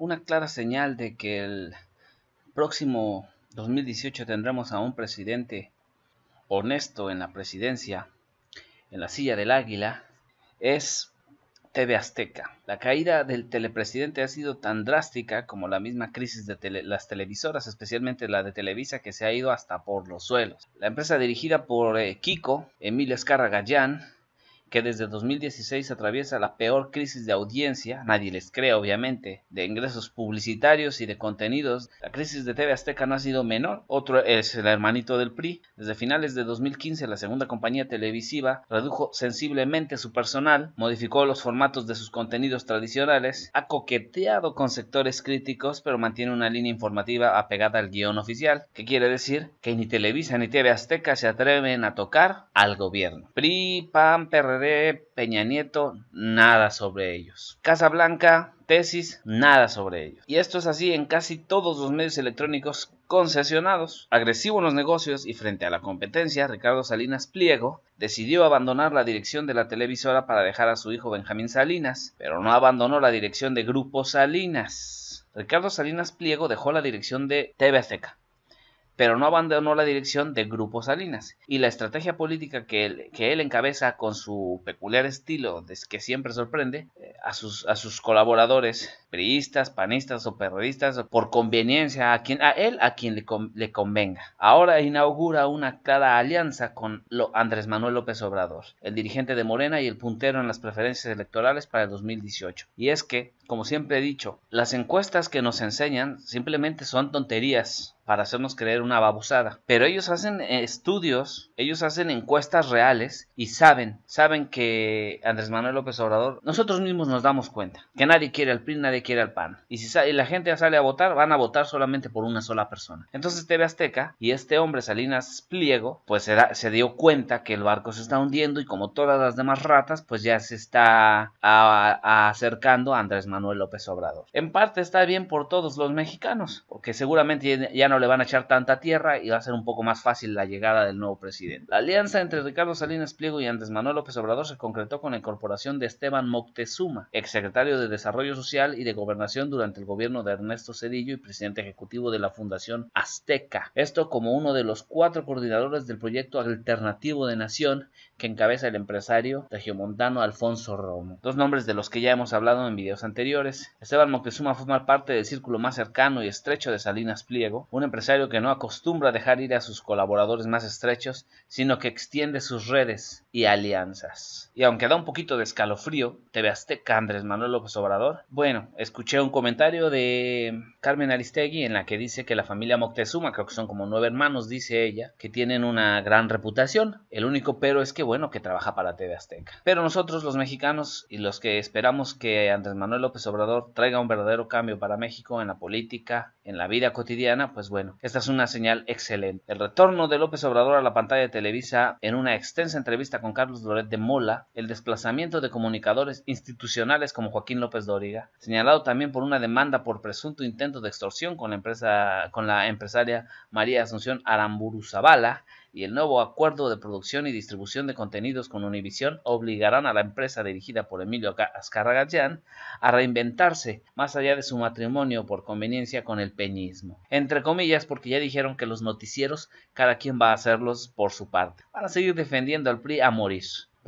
una clara señal de que el próximo 2018 tendremos a un presidente honesto en la presidencia, en la silla del águila, es TV Azteca. La caída del telepresidente ha sido tan drástica como la misma crisis de las televisoras, especialmente la de Televisa, que se ha ido hasta por los suelos. La empresa dirigida por eh, Kiko, Emilio Escarra Gallán, que desde 2016 atraviesa la peor crisis de audiencia, nadie les cree obviamente, de ingresos publicitarios y de contenidos. La crisis de TV Azteca no ha sido menor. Otro es el hermanito del PRI. Desde finales de 2015 la segunda compañía televisiva redujo sensiblemente su personal, modificó los formatos de sus contenidos tradicionales, ha coqueteado con sectores críticos pero mantiene una línea informativa apegada al guión oficial, que quiere decir que ni Televisa ni TV Azteca se atreven a tocar al gobierno. PRI, PAN, PRD, de Peña Nieto, nada sobre ellos. Casa Blanca, tesis, nada sobre ellos. Y esto es así en casi todos los medios electrónicos concesionados. Agresivo en los negocios y frente a la competencia, Ricardo Salinas Pliego decidió abandonar la dirección de la televisora para dejar a su hijo Benjamín Salinas, pero no abandonó la dirección de Grupo Salinas. Ricardo Salinas Pliego dejó la dirección de TV pero no abandonó la dirección de Grupo Salinas y la estrategia política que él, que él encabeza con su peculiar estilo que siempre sorprende eh, a sus, a sus colaboradores priistas, panistas o periodistas por conveniencia a quien a él a quien le, convenga. Ahora inaugura una clara alianza con Andrés Manuel López Obrador, el dirigente de Morena y el puntero en las preferencias electorales para el 2018. Y es que, como siempre he dicho, las encuestas que nos enseñan simplemente son tonterías para hacernos creer una Babusada, Pero ellos hacen eh, estudios, ellos hacen encuestas reales y saben, saben que Andrés Manuel López Obrador, nosotros mismos nos damos cuenta que nadie quiere al PRI, nadie quiere al PAN. Y si la gente ya sale a votar, van a votar solamente por una sola persona. Entonces TV Azteca y este hombre Salinas Pliego, pues se, dio cuenta que el barco se está hundiendo y como todas las demás ratas, pues ya se está acercando a Andrés Manuel López Obrador. En parte está bien por todos los mexicanos, porque seguramente ya no le van a echar tanta tierra y va a ser un poco más fácil la llegada del nuevo presidente. La alianza entre Ricardo Salinas Pliego y Andrés Manuel López Obrador se concretó con la incorporación de Esteban Moctezuma, exsecretario de Desarrollo Social y de Gobernación durante el gobierno de Ernesto Cedillo y presidente ejecutivo de la Fundación Azteca. Esto como uno de los cuatro coordinadores del proyecto alternativo de nación que encabeza el empresario regiomontano Alfonso Romo. Dos nombres de los que ya hemos hablado en videos anteriores. Esteban Moctezuma forma parte del círculo más cercano y estrecho de Salinas Pliego, un empresario que no acostumbra dejar ir a sus colaboradores más estrechos, sino que extiende sus redes y alianzas. Y aunque da un poquito de escalofrío, TV Azteca Andrés Manuel López Obrador, bueno, escuché un comentario de Carmen Aristegui en la que dice que la familia Moctezuma, creo que son como nueve hermanos, dice ella, que tienen una gran reputación. El único pero es que, bueno, que trabaja para TV Azteca. Pero nosotros los mexicanos y los que esperamos que Andrés Manuel López Obrador traiga un verdadero cambio para México en la política, en la vida cotidiana, pues bueno, esta es una señal excelente. El retorno de López Obrador a la pantalla de Televisa en una extensa entrevista con Carlos Loret de Mola, el desplazamiento de comunicadores institucionales como Joaquín López Dóriga, señalado también por una demanda por presunto intento de extorsión con la empresa con la empresaria María Asunción Aramburu Zavala, y el nuevo acuerdo de producción y distribución de contenidos con Univision obligarán a la empresa dirigida por Emilio Jean a reinventarse más allá de su matrimonio por conveniencia con el peñismo. Entre comillas, porque ya dijeron que los noticieros cada quien va a hacerlos por su parte. Para seguir defendiendo al PRI a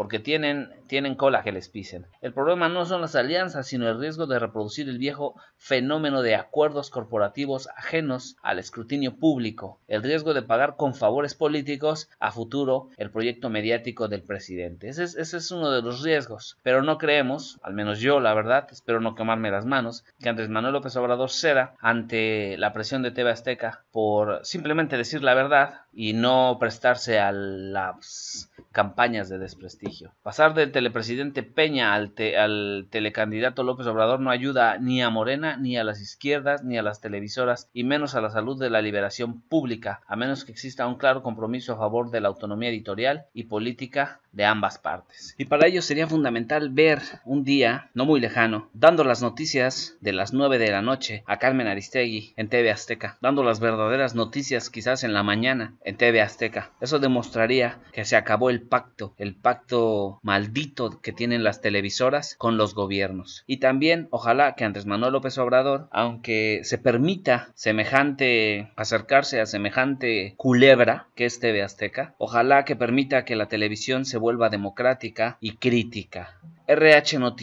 porque tienen, tienen cola que les pisen. El problema no son las alianzas, sino el riesgo de reproducir el viejo fenómeno de acuerdos corporativos ajenos al escrutinio público, el riesgo de pagar con favores políticos a futuro el proyecto mediático del presidente. Ese es, uno de los riesgos, pero no creemos, al menos yo la verdad, espero no quemarme las manos, que Andrés Manuel López Obrador ceda ante la presión de TV Azteca por simplemente decir la verdad y no prestarse a las pues, campañas de desprestigio. Pasar del telepresidente Peña al, al, telecandidato López Obrador no ayuda ni a Morena, ni a las izquierdas, ni a las televisoras, y menos a la salud de la liberación pública, a menos que exista un claro compromiso a favor de la autonomía editorial y política de ambas partes. Y para ello sería fundamental ver un día, no muy lejano, dando las noticias de las 9 de la noche a Carmen Aristegui en TV Azteca, dando las verdaderas noticias quizás en la mañana en TV Azteca. Eso demostraría que se acabó el pacto, el pacto maldito que tienen las televisoras con los gobiernos. Y también, ojalá que antes Manuel López Obrador, aunque se permita semejante acercarse a semejante culebra que es TV Azteca, ojalá que permita que la televisión se vuelva democrática y crítica. RH Noticias.